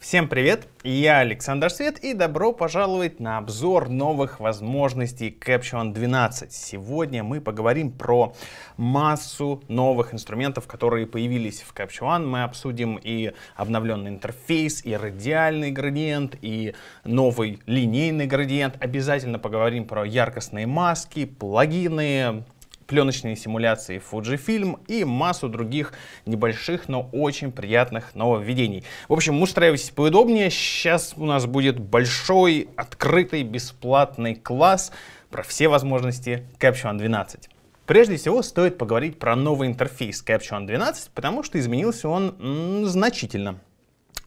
Всем привет, я Александр Свет и добро пожаловать на обзор новых возможностей Capture 12. Сегодня мы поговорим про массу новых инструментов, которые появились в Capture One. Мы обсудим и обновленный интерфейс, и радиальный градиент, и новый линейный градиент. Обязательно поговорим про яркостные маски, плагины, пленочные симуляции Fujifilm и массу других небольших, но очень приятных нововведений. В общем, устраивайтесь поудобнее. Сейчас у нас будет большой, открытый, бесплатный класс про все возможности Capture One 12. Прежде всего, стоит поговорить про новый интерфейс Capture One 12, потому что изменился он значительно.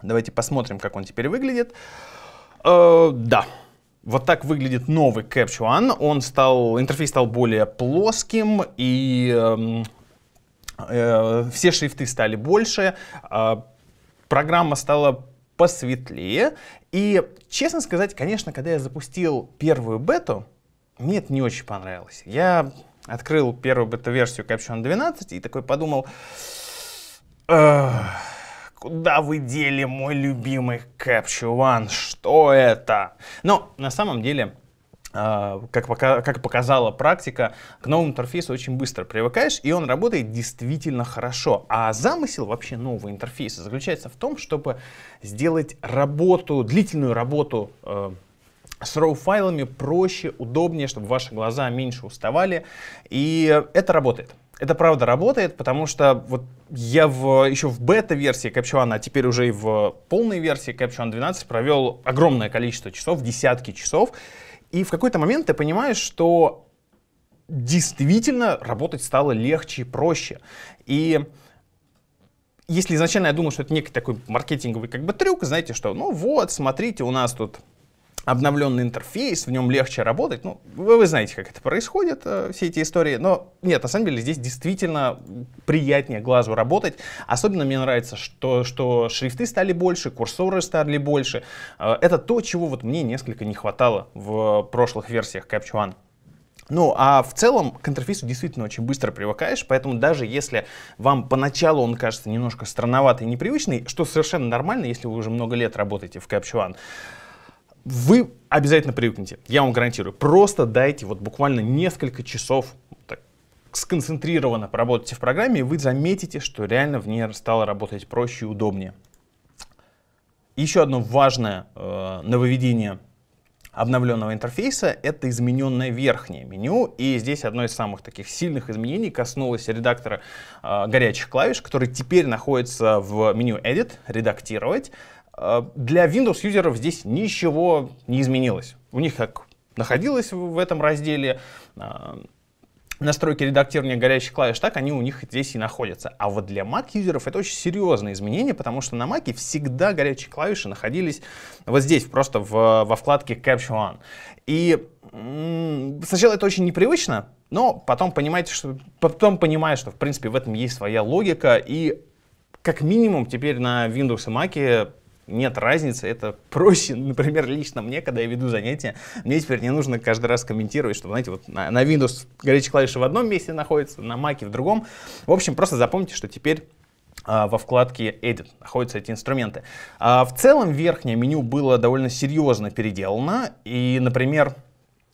Давайте посмотрим, как он теперь выглядит. Э, да, вот так выглядит новый Capture One. Он стал, интерфейс стал более плоским и эм, э, все шрифты стали больше, э, программа стала посветлее. И, честно сказать, конечно, когда я запустил первую бету, мне это не очень понравилось. Я открыл первую бета-версию Caption 12 и такой подумал... Эх, Куда вы дели мой любимый Capture One? Что это? Но ну, на самом деле а, как, пока, как показала практика, к новому интерфейсу очень быстро привыкаешь, и он работает действительно хорошо. А замысел вообще нового интерфейса заключается в том, чтобы сделать работу, длительную работу э, с RAW-файлами проще, удобнее, чтобы ваши глаза меньше уставали, и это работает. Это правда работает, потому что вот я в, еще в бета-версии Capture а теперь уже и в полной версии Capture 12 провел огромное количество часов, десятки часов. И в какой-то момент ты понимаешь, что действительно работать стало легче и проще. И если изначально я думал, что это некий такой маркетинговый как бы трюк, знаете, что ну вот, смотрите, у нас тут обновленный интерфейс, в нем легче работать. Ну, вы, вы знаете, как это происходит, э, все эти истории. Но нет, на самом деле здесь действительно приятнее глазу работать. Особенно мне нравится, что, что шрифты стали больше, курсоры стали больше. Э, это то, чего вот мне несколько не хватало в прошлых версиях Capture One. Ну, а в целом к интерфейсу действительно очень быстро привыкаешь, поэтому даже если вам поначалу он кажется немножко странноватый и непривычный, что совершенно нормально, если вы уже много лет работаете в Capture One, вы обязательно привыкнете, я вам гарантирую. Просто дайте вот буквально несколько часов сконцентрированно поработайте в программе, и вы заметите, что реально в ней стало работать проще и удобнее. Еще одно важное э, нововведение обновленного интерфейса — это измененное верхнее меню. И здесь одно из самых таких сильных изменений коснулось редактора э, горячих клавиш, который теперь находится в меню Edit, редактировать. А, для Windows юзеров здесь ничего не изменилось. У них как находилось в этом разделе а, настройки редактирования горячих клавиш, так они у них здесь и находятся. А вот для Mac-юзеров это очень серьезное изменение, потому что на Mac всегда горячие клавиши находились вот здесь, просто в, во вкладке Capture One. И сначала это очень непривычно, но потом понимаете, что, потом понимаешь, что в принципе в этом есть своя логика, и как минимум теперь на Windows и Mac нет разницы, это проще, например, лично мне, когда я веду занятия, мне теперь не нужно каждый раз комментировать, чтобы, знаете, вот на, на Windows горячие клавиши в одном месте находятся, на Mac в другом. В общем, просто запомните, что теперь а, во вкладке Edit находятся эти инструменты. А, в целом верхнее меню было довольно серьезно переделано, и, например,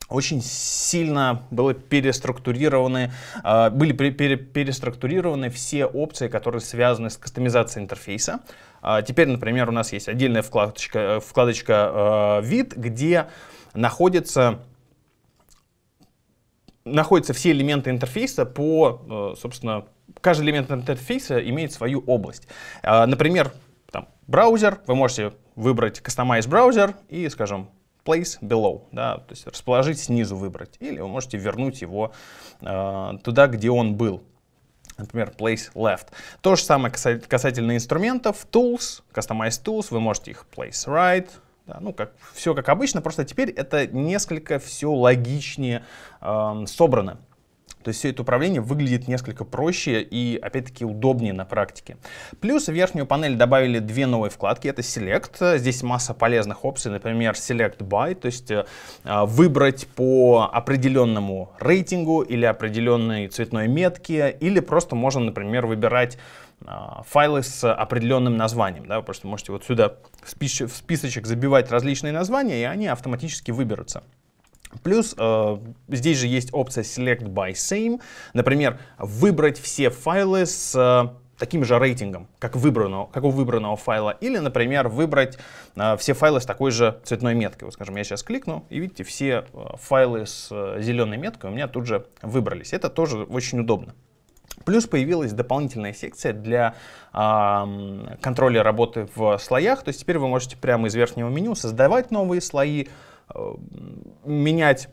очень сильно было переструктурированы, а, были переструктурированы все опции, которые связаны с кастомизацией интерфейса. А, теперь, например, у нас есть отдельная вкладочка, э, вкладочка э, «Вид», где находится находятся все элементы интерфейса по, э, собственно, каждый элемент интерфейса имеет свою область. А, например, там, браузер, вы можете выбрать Customize браузер и, скажем, place below, да, то есть расположить снизу выбрать, или вы можете вернуть его э, туда, где он был. Например, place left. То же самое касательно инструментов, tools, customize tools, вы можете их place right, да, ну, как, все как обычно, просто теперь это несколько все логичнее э, собрано. То есть все это управление выглядит несколько проще и, опять-таки, удобнее на практике. Плюс в верхнюю панель добавили две новые вкладки. Это Select. Здесь масса полезных опций, например, Select By, то есть э, выбрать по определенному рейтингу или определенной цветной метке, или просто можно, например, выбирать э, файлы с определенным названием. Да, вы просто можете вот сюда в списочек забивать различные названия, и они автоматически выберутся. Плюс э, здесь же есть опция Select by Same, например, выбрать все файлы с э, таким же рейтингом, как, выбранного, как у выбранного файла, или, например, выбрать э, все файлы с такой же цветной меткой. Вот, скажем, я сейчас кликну, и видите, все э, файлы с э, зеленой меткой у меня тут же выбрались. Это тоже очень удобно. Плюс появилась дополнительная секция для э, контроля работы в слоях, то есть теперь вы можете прямо из верхнего меню создавать новые слои, Э, менять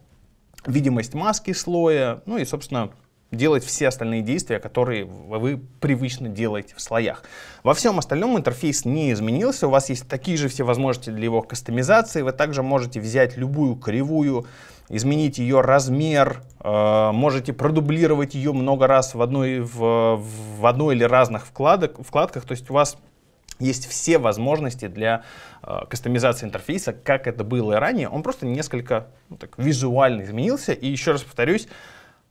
видимость маски слоя, ну и, собственно, делать все остальные действия, которые вы привычно делаете в слоях. Во всем остальном интерфейс не изменился, у вас есть такие же все возможности для его кастомизации, вы также можете взять любую кривую, изменить ее размер, э, можете продублировать ее много раз в одной, в, в одной или разных вкладок, вкладках, то есть у вас есть все возможности для э, кастомизации интерфейса, как это было и ранее. Он просто несколько ну, так, визуально изменился. И еще раз повторюсь,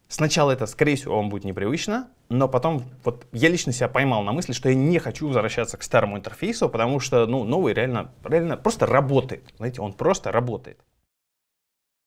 сначала это, скорее всего, вам будет непривычно, но потом вот я лично себя поймал на мысли, что я не хочу возвращаться к старому интерфейсу, потому что ну, новый реально, реально просто работает. Знаете, он просто работает.